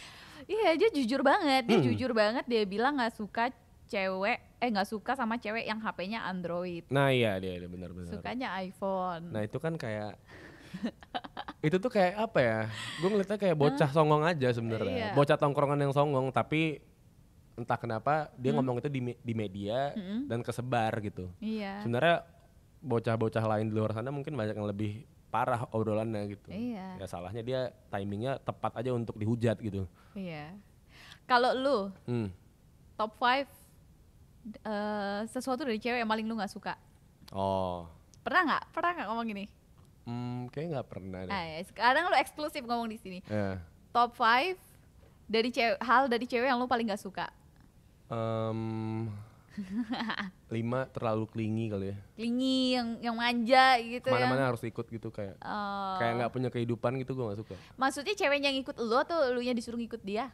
iya, dia jujur banget. Dia hmm. jujur banget dia bilang nggak suka cewek eh nggak suka sama cewek yang HP-nya Android. Nah, iya dia, dia benar-benar. Sukanya iPhone. Nah, itu kan kayak itu tuh kayak apa ya? Gue ngeliatnya kayak bocah songong aja sebenarnya. Iya. Bocah tongkrongan yang songong tapi entah kenapa dia hmm. ngomong itu di, di media hmm. dan kesebar gitu. Iya. Sebenarnya bocah-bocah lain di luar sana mungkin banyak yang lebih parah obrolannya gitu. Iya. Ya salahnya dia timingnya tepat aja untuk dihujat gitu. Iya. Kalau lu hmm. top five uh, sesuatu dari cewek yang paling lu nggak suka? Oh. Pernah nggak? Pernah nggak ngomong gini? Hmm, kayaknya nggak pernah deh. Ah, ya. Sekarang lu eksklusif ngomong di sini. Yeah. Top five dari cewek hal dari cewek yang lu paling nggak suka. Um, lima terlalu klingi kali ya klingi yang yang manja gitu mana mana yang... harus ikut gitu kayak oh. kayak nggak punya kehidupan gitu gue gak suka maksudnya cewek yang ikut lo atau lu nya disuruh ikut dia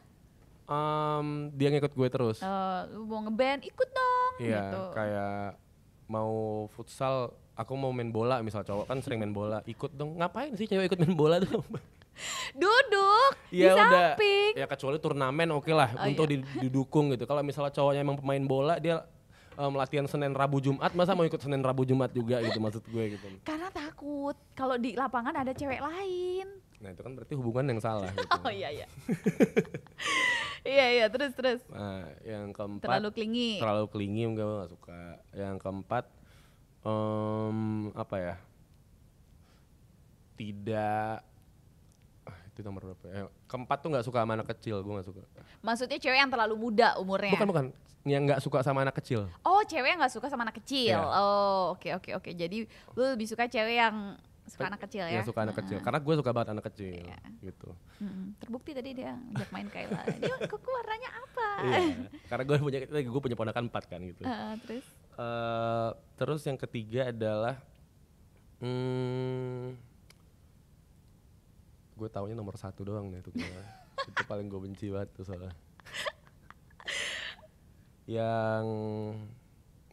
um, dia ngikut gue terus uh, lu mau ngeband ikut dong iya gitu. kayak mau futsal aku mau main bola misal cowok kan sering main bola ikut dong ngapain sih cewek ikut main bola tuh duduk ya, di samping. ya kecuali turnamen oke okay lah oh, untuk iya. didukung gitu. Kalau misalnya cowoknya emang pemain bola dia um, latihan Senin Rabu Jumat masa mau ikut Senin Rabu Jumat juga gitu maksud gue gitu. Karena takut kalau di lapangan ada cewek lain. Nah itu kan berarti hubungan yang salah gitu. oh iya iya. iya iya terus terus. Nah, yang keempat terlalu klingi. Terlalu klingi enggak gue gak suka. Yang keempat um, apa ya? Tidak di nomor berapa ya? Eh, keempat tuh nggak suka sama anak kecil, gue nggak suka. Maksudnya cewek yang terlalu muda umurnya? Bukan bukan, yang nggak suka sama anak kecil. Oh, cewek yang nggak suka sama anak kecil. Yeah. Oh, oke okay, oke okay, oke. Okay. Jadi lu lebih suka cewek yang suka Pe anak kecil ya? Iya suka anak kecil, karena gue suka banget anak kecil yeah. gitu. Hmm, terbukti tadi dia ngajak main Kayla, dia kuku warnanya apa? Yeah. karena gue punya, gue punya ponakan empat kan gitu. Uh, terus? Uh, terus yang ketiga adalah, hmm, gue taunya nomor satu doang deh itu gue itu paling gue benci banget tuh soalnya yang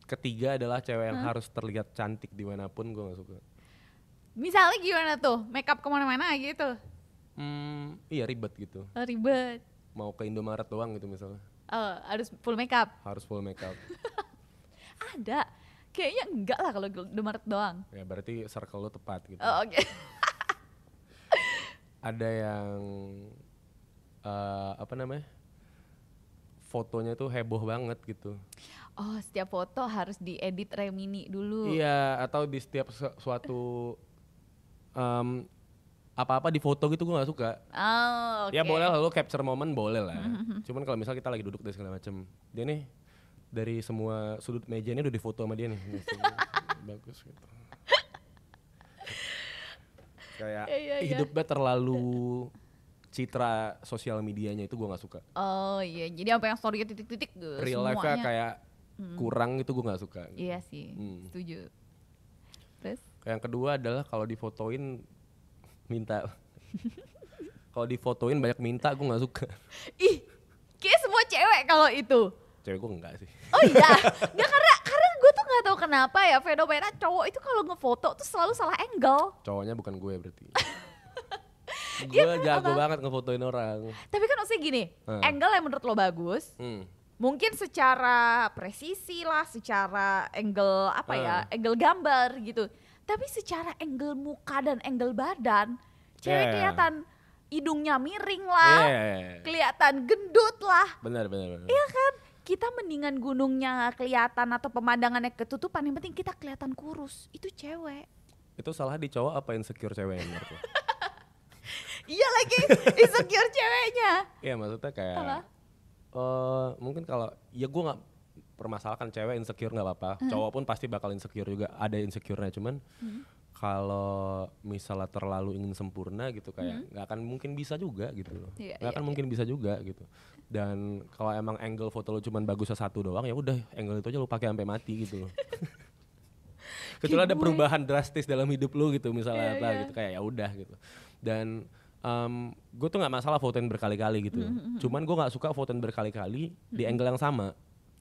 ketiga adalah cewek huh? yang harus terlihat cantik dimanapun gue gak suka misalnya gimana tuh makeup kemana-mana gitu hmm, iya ribet gitu oh, ribet mau ke Indomaret doang gitu misalnya oh harus full makeup harus full makeup ada kayaknya enggak lah kalau Indomaret doang ya berarti circle lo tepat gitu oh, oke okay. ada yang uh, apa namanya fotonya tuh heboh banget gitu. Oh, setiap foto harus diedit remini dulu. Iya, atau di setiap suatu um, apa-apa di foto gitu gue nggak suka. Oh, okay. Ya boleh lo capture moment boleh lah. Cuman kalau misal kita lagi duduk dan segala macem, dia nih dari semua sudut meja ini udah difoto sama dia nih. Gitu. Bagus gitu kayak yeah, iya, yeah, hidupnya terlalu citra sosial medianya itu gue nggak suka oh iya jadi apa yang story titik-titik real life kayak hmm. kurang itu gue nggak suka iya sih hmm. setuju terus yang kedua adalah kalau difotoin minta kalau difotoin banyak minta gue nggak suka ih kayak semua cewek kalau itu cewek gue enggak sih oh iya nggak karena nggak tahu kenapa ya fenomena cowok itu kalau ngefoto tuh selalu salah angle. Cowoknya bukan gue berarti. gue ya, jago apa? banget ngefotoin orang. Tapi kan maksudnya gini, hmm. angle yang menurut lo bagus, hmm. mungkin secara presisi lah, secara angle apa ya, hmm. ya, angle gambar gitu. Tapi secara angle muka dan angle badan, cewek yeah. kelihatan hidungnya miring lah, yeah. kelihatan gendut lah. Benar benar. Iya kan? kita mendingan gunungnya kelihatan atau pemandangannya ketutupan yang penting kita kelihatan kurus itu cewek itu salah di cowok apa insecure ceweknya menurut iya lagi insecure ceweknya iya maksudnya kayak apa? Uh, mungkin kalau ya gue nggak permasalahkan cewek insecure nggak apa-apa hmm. cowok pun pasti bakal insecure juga ada insecure-nya cuman hmm. kalau misalnya terlalu ingin sempurna gitu kayak hmm. nggak hmm. akan mungkin bisa juga gitu loh iya, nggak yeah, gak akan yeah. Iya. mungkin bisa juga gitu dan kalau emang angle foto lo cuma bagus satu doang ya udah angle itu aja lo pakai sampai mati gitu loh kecuali ada perubahan drastis dalam hidup lo gitu misalnya yeah, apa yeah. gitu kayak ya udah gitu dan um, gue tuh nggak masalah fotoin berkali-kali gitu mm -hmm. cuman gue nggak suka fotoin berkali-kali mm -hmm. di mm-hmm. angle yang sama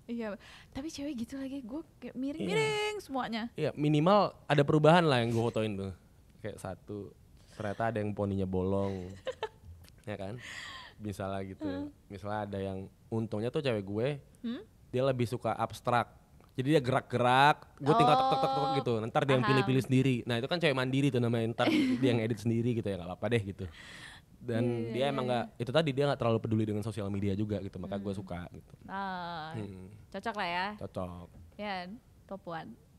Iya, tapi cewek gitu lagi, gue kayak miring-miring iya. semuanya. Iya, minimal ada perubahan lah yang gue fotoin tuh. Kayak satu, ternyata ada yang poninya bolong, ya kan? misalnya gitu hmm. misalnya ada yang untungnya tuh cewek gue hmm? dia lebih suka abstrak jadi dia gerak-gerak gue tinggal tek tek tek, tek gitu ntar dia yang pilih-pilih sendiri nah itu kan cewek mandiri tuh namanya ntar dia yang edit sendiri gitu ya nggak apa-apa deh gitu dan yeah. Iya, dia emang iya. nggak itu tadi dia nggak terlalu peduli dengan sosial media juga gitu maka hmm. gue suka gitu oh, hmm. cocok lah ya cocok ya top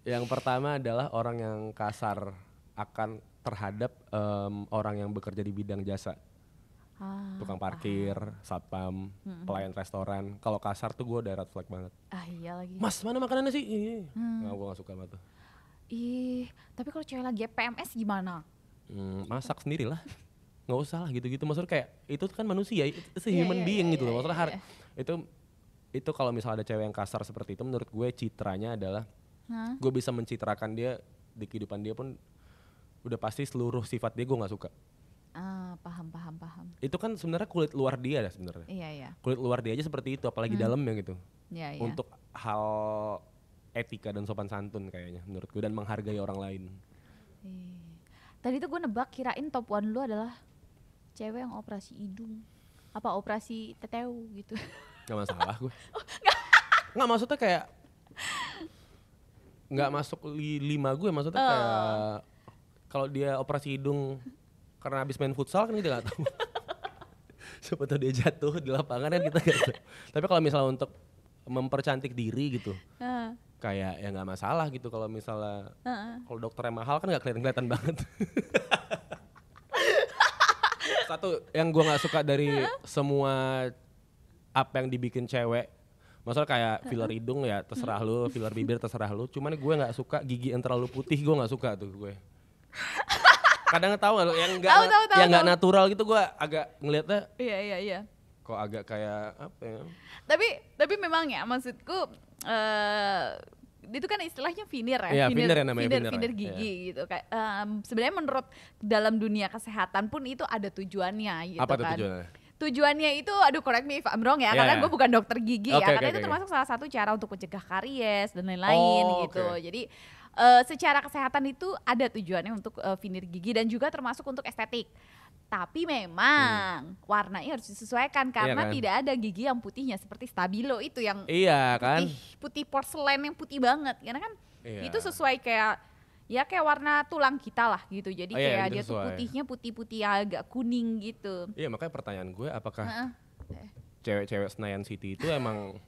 yang pertama adalah orang yang kasar akan terhadap um, orang yang bekerja di bidang jasa Ah, tukang parkir, ah. satpam, hmm. pelayan restoran. Kalau kasar tuh gue udah red flag banget. Ah iya lagi. Mas mana makanannya sih? Hmm. Nah, gue gak suka banget tuh. Ih, tapi kalau cewek lagi PMS gimana? Hmm, masak sendiri lah. nggak usah lah gitu-gitu. Maksudnya kayak itu kan manusia, itu iya, human yeah, being yeah, gitu loh. Iya, Maksudnya yeah, yeah. itu itu kalau misalnya ada cewek yang kasar seperti itu, menurut gue citranya adalah huh? gue bisa mencitrakan dia di kehidupan dia pun udah pasti seluruh sifat dia gue nggak suka. Ah, paham, paham, paham. Itu kan sebenarnya kulit luar dia ya sebenarnya. Iya, iya. Kulit luar dia aja seperti itu, apalagi hmm. dalamnya gitu. Iya, iya. Untuk hal etika dan sopan santun kayaknya menurutku dan menghargai orang lain. Iya. Tadi tuh gue nebak kirain top one lu adalah cewek yang operasi hidung. Apa operasi teteu gitu. Gak masalah gue. Oh, gak. maksudnya kayak nggak masuk li lima gue maksudnya uh. kayak kalau dia operasi hidung karena abis main futsal kan kita nggak tahu siapa tahu dia jatuh di lapangan kan kita gak tahu tapi kalau misalnya untuk mempercantik diri gitu uh. kayak ya nggak masalah gitu kalau misalnya uh -uh. kalau dokternya mahal kan nggak kelihatan kelihatan banget satu yang gue nggak suka dari semua apa yang dibikin cewek maksudnya kayak filler hidung ya terserah lu filler bibir terserah lu cuman gue nggak suka gigi yang terlalu putih gue nggak suka tuh gue kadang tahu lo yang nggak yang enggak natural gitu gue agak ngelihatnya iya iya iya kok agak kayak apa ya tapi tapi memang ya maksudku uh, itu kan istilahnya finir ya, iya, finir finir finir ya namanya finir, finir, ya. iya. gigi iya. gitu kayak um, sebenarnya menurut dalam dunia kesehatan pun itu ada tujuannya gitu apa kan. tujuannya tujuannya itu aduh correct me if I'm wrong ya yeah. karena iya. gue bukan dokter gigi okay, ya karena okay, itu okay. termasuk salah satu cara untuk mencegah karies dan lain-lain oh, gitu okay. jadi uh, secara kesehatan itu ada tujuannya untuk uh, eh, finir gigi dan juga termasuk untuk estetik. Tapi memang hmm. warnanya harus disesuaikan iya karena iya kan? tidak ada gigi yang putihnya seperti stabilo itu yang Iya kan? Putih, porselen yang putih banget. Karena kan iya. itu sesuai kayak ya kayak warna tulang kita lah gitu. Jadi oh, iya, kayak dia tuh putihnya putih-putih agak kuning gitu. Iya, makanya pertanyaan gue apakah uh -uh. cewek-cewek Senayan City itu emang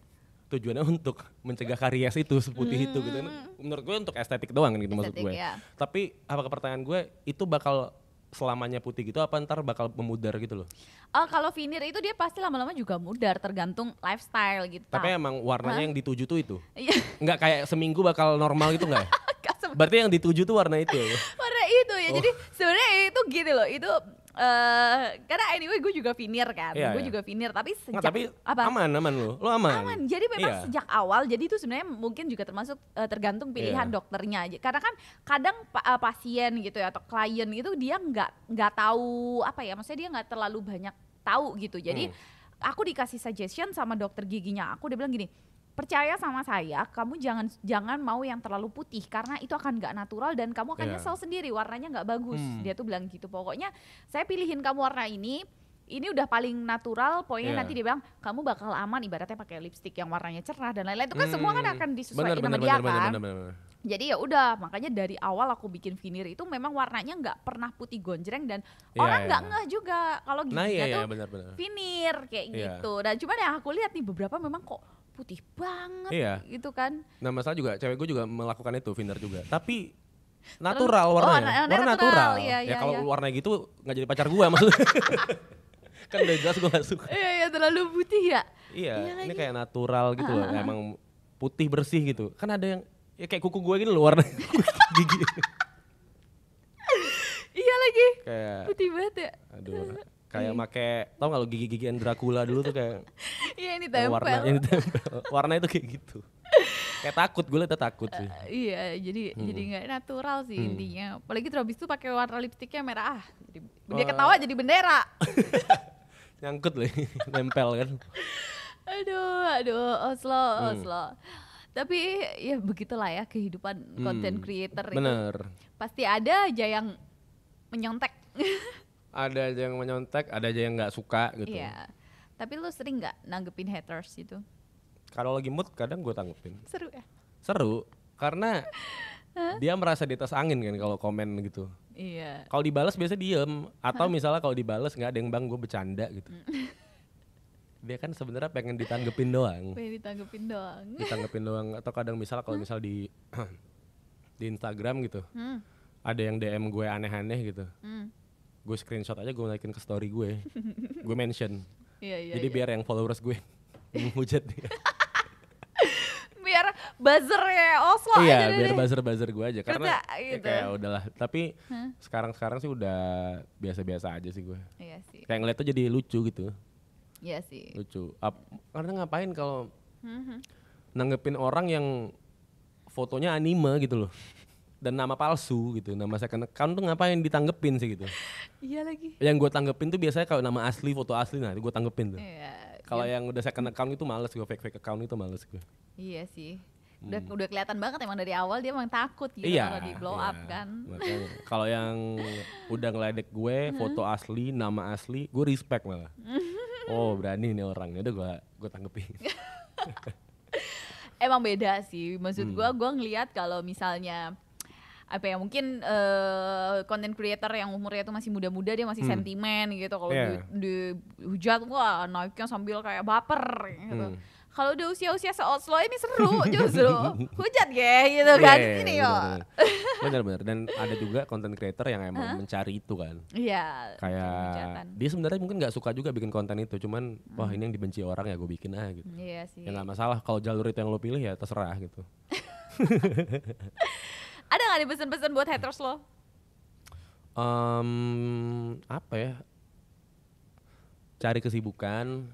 tujuannya untuk mencegah karies itu seputih hmm. itu gitu hmm. menurut gue untuk estetik doang gitu estetik, maksud gue ya. tapi apakah pertanyaan gue itu bakal selamanya putih gitu apa ntar bakal memudar gitu loh? Uh, kalau finir itu dia pasti lama-lama juga mudar tergantung lifestyle gitu. Tapi emang warnanya huh? yang dituju tuh itu? Iya. nggak kayak seminggu bakal normal gitu nggak? Ya? Berarti yang dituju tuh warna itu ya? warna itu ya, oh. jadi sebenarnya itu gitu loh, itu Eh, karena anyway gue juga finir kan, yeah, gue yeah. juga finir. Tapi sejak nah, tapi apa? aman aman lo, lo aman. Aman. Jadi memang yeah. sejak awal, jadi itu sebenarnya mungkin juga termasuk uh, tergantung iya. pilihan yeah. dokternya aja. Karena kan kadang uh, pasien gitu ya atau klien itu dia nggak nggak tahu apa ya, maksudnya dia nggak terlalu banyak tahu gitu. Jadi hmm. aku dikasih suggestion sama dokter giginya aku, dia bilang gini percaya sama saya, kamu jangan jangan mau yang terlalu putih karena itu akan nggak natural dan kamu akan yeah. nyesel sendiri warnanya nggak bagus. Hmm. Dia tuh bilang gitu. Pokoknya saya pilihin kamu warna ini. Ini udah paling natural, poinnya yeah. nanti dia bilang kamu bakal aman ibaratnya pakai lipstick yang warnanya cerah dan lain-lain itu kan hmm. semua kan hmm. akan disesuaikan sama bener, dia bener, kan. Bener, bener, bener. Jadi ya udah, makanya dari awal aku bikin finir itu memang warnanya nggak pernah putih gonjreng dan yeah, orang iya, nggak yeah. ngeh juga kalau gitu. nah, yeah, iya, tuh yeah, bener, bener. kayak yeah. gitu. Dan cuman yang aku lihat nih beberapa memang kok putih banget iya. gitu kan. Nah masalah juga cewek gue juga melakukan itu, Finder juga. Tapi natural oh, warnanya, oh, warna natural. natural. Iya, ya, iya, ya kalau ya. warna gitu nggak jadi pacar gue maksudnya. kan udah jelas gue gak suka. Iya, iya terlalu putih ya. Iya, iya ini kayak natural gitu ah, loh, emang putih bersih gitu. Kan ada yang ya kayak kuku gue gini loh warna gigi. iya lagi, kayak, putih banget ya. Aduh, kayak hmm. make tau gak lo gigi-gigian Dracula dulu tuh kayak iya ini tempel warna ini tempel warna itu kayak gitu kayak takut gue liatnya takut sih uh, iya jadi hmm. jadi nggak natural sih hmm. intinya apalagi terus tuh itu pakai warna lipstiknya merah ah jadi dia oh. ketawa jadi bendera nyangkut loh nempel kan aduh aduh Oslo hmm. Oslo tapi ya begitulah ya kehidupan hmm. content creator Bener. itu pasti ada aja yang menyontek ada aja yang menyontek, ada aja yang nggak suka gitu. Iya. Tapi lu sering nggak nanggepin haters gitu? Kalau lagi mood kadang gue tanggepin. Seru ya? Seru, karena dia merasa di atas angin kan kalau komen gitu. Iya. Kalau dibales biasa diem, atau misalnya kalau dibales nggak ada yang bang gue bercanda gitu. Mm. dia kan sebenarnya pengen ditanggepin doang. Pengen ditanggepin doang. ditanggepin doang atau kadang misalnya kalau misal di di Instagram gitu. Hmm. Ada yang DM gue aneh-aneh gitu. Hmm gue screenshot aja gue naikin ke story gue gue mention yeah, yeah, jadi yeah. biar yang followers gue menghujat dia biar buzzer ya Oslo iya, aja biar deh. buzzer buzzer gue aja karena gitu. ya kayak udahlah tapi huh? sekarang sekarang sih udah biasa biasa aja sih gue iya sih kayak ngeliat tuh jadi lucu gitu iya sih lucu Ap, karena ngapain kalau -huh. Hmm, hmm. nanggepin orang yang fotonya anime gitu loh dan nama palsu gitu nama second account tuh ngapain ditanggepin sih gitu iya lagi yang gue tanggepin tuh biasanya kalau nama asli foto asli nah itu gue tanggepin tuh iya, kalau iya. yang udah saya second account itu males gue fake fake account itu males gue iya sih hmm. udah hmm. udah kelihatan banget emang dari awal dia emang takut gitu iya, kalau di blow iya. up kan kalau yang udah ngeledek gue hmm. foto asli nama asli gue respect malah oh berani nih orangnya udah gue gue tanggepin emang beda sih maksud gue hmm. gue ngelihat kalau misalnya apa ya mungkin uh, content creator yang umurnya itu masih muda-muda dia masih hmm. sentimen gitu kalau yeah. di, hujat wah naiknya sambil kayak baper gitu. Hmm. Kalau udah usia-usia slow ini seru justru hujat ya gitu yeah, kan ini yo. Benar-benar dan ada juga content creator yang emang huh? mencari itu kan. Iya. Yeah, kayak dia sebenarnya mungkin nggak suka juga bikin konten itu cuman hmm. wah ini yang dibenci orang ya gue bikin aja gitu. Iya yeah, sih. Ya nggak masalah kalau jalur itu yang lo pilih ya terserah gitu. Ada nggak nih pesan-pesan buat haters lo? Um, apa ya? Cari kesibukan,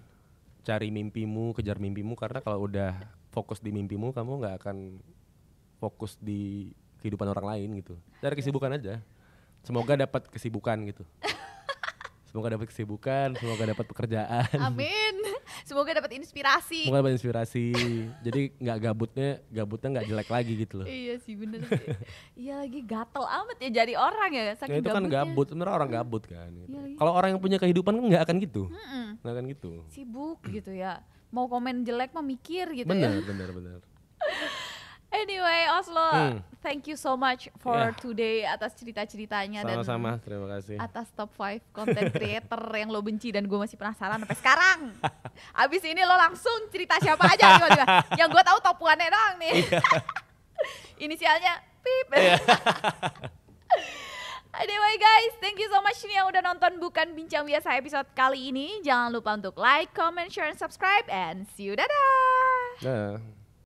cari mimpimu, kejar mimpimu karena kalau udah fokus di mimpimu kamu nggak akan fokus di kehidupan orang lain gitu. Cari kesibukan aja. Semoga dapat kesibukan gitu. Semoga dapat kesibukan, semoga dapat pekerjaan. Amin. Semoga dapat inspirasi. Semoga dapat inspirasi. Jadi nggak gabutnya, gabutnya nggak jelek lagi gitu loh. iya sih bener sih. iya lagi gatel amat ya jadi orang ya saking ya, itu kan gabutnya. kan gabut, bener orang gabut kan. Gitu. Iya, Kalau orang yang punya kehidupan kan nggak akan gitu. Nggak akan gitu. Sibuk gitu ya. Mau komen jelek mikir gitu bener, ya. Bener bener bener. Anyway, Oslo, hmm. thank you so much for yeah. today atas cerita-ceritanya dan sama terima kasih. Atas top 5 content creator yang lo benci dan gue masih penasaran sampai sekarang. Abis ini lo langsung cerita siapa aja nih, Yang gue tahu top 1 doang nih. Iya. Inisialnya pip. Iya. Anyway guys, thank you so much nih yang udah nonton Bukan Bincang Biasa episode kali ini. Jangan lupa untuk like, comment, share, and subscribe. And see you, dadah! Dadah.